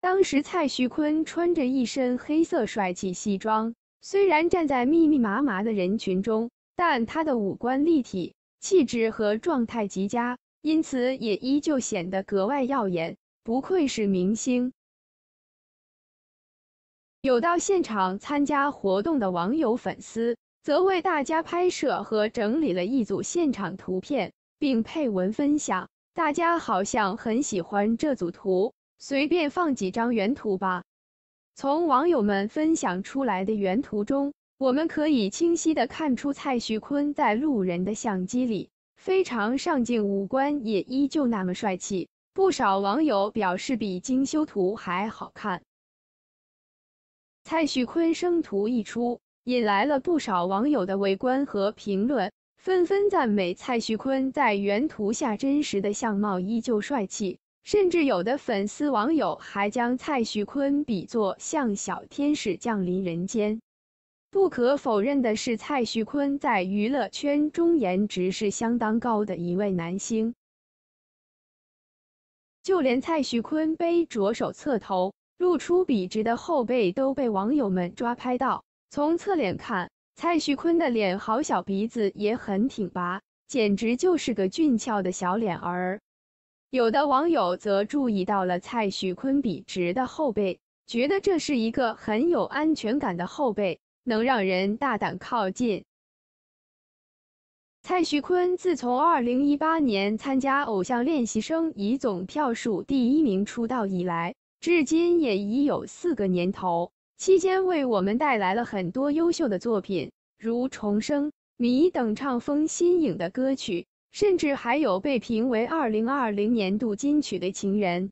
当时蔡徐坤穿着一身黑色帅气西装，虽然站在密密麻麻的人群中，但他的五官立体，气质和状态极佳，因此也依旧显得格外耀眼。不愧是明星。有到现场参加活动的网友粉丝，则为大家拍摄和整理了一组现场图片，并配文分享。大家好像很喜欢这组图。随便放几张原图吧。从网友们分享出来的原图中，我们可以清晰的看出蔡徐坤在路人的相机里非常上镜，五官也依旧那么帅气。不少网友表示比精修图还好看。蔡徐坤生图一出，引来了不少网友的围观和评论，纷纷赞美蔡徐坤在原图下真实的相貌依旧帅气。甚至有的粉丝网友还将蔡徐坤比作像小天使降临人间。不可否认的是，蔡徐坤在娱乐圈中颜值是相当高的一位男星。就连蔡徐坤背着手侧头，露出笔直的后背，都被网友们抓拍到。从侧脸看，蔡徐坤的脸好小，鼻子也很挺拔，简直就是个俊俏的小脸儿。有的网友则注意到了蔡徐坤笔直的后背，觉得这是一个很有安全感的后背，能让人大胆靠近。蔡徐坤自从2018年参加《偶像练习生》以总票数第一名出道以来，至今也已有四个年头，期间为我们带来了很多优秀的作品，如《重生》《迷》等唱风新颖的歌曲。甚至还有被评为二零二零年度金曲的《情人》，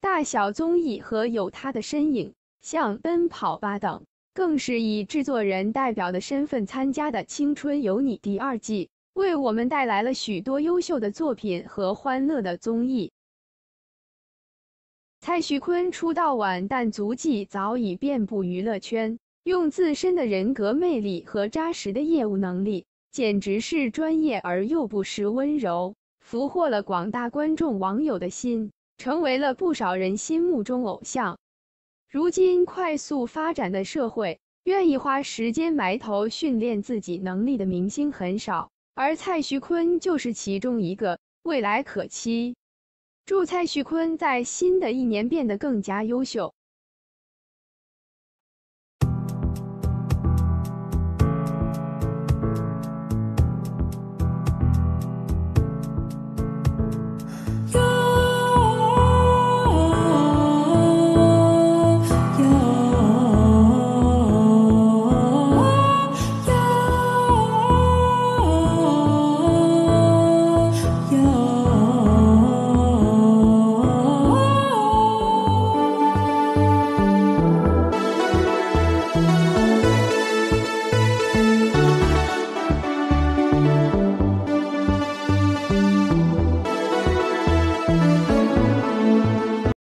大小综艺和有他的身影，像《奔跑吧》等，更是以制作人代表的身份参加的《青春有你》第二季，为我们带来了许多优秀的作品和欢乐的综艺。蔡徐坤出道晚，但足迹早已遍布娱乐圈，用自身的人格魅力和扎实的业务能力。简直是专业而又不失温柔，俘获了广大观众网友的心，成为了不少人心目中偶像。如今快速发展的社会，愿意花时间埋头训练自己能力的明星很少，而蔡徐坤就是其中一个，未来可期。祝蔡徐坤在新的一年变得更加优秀！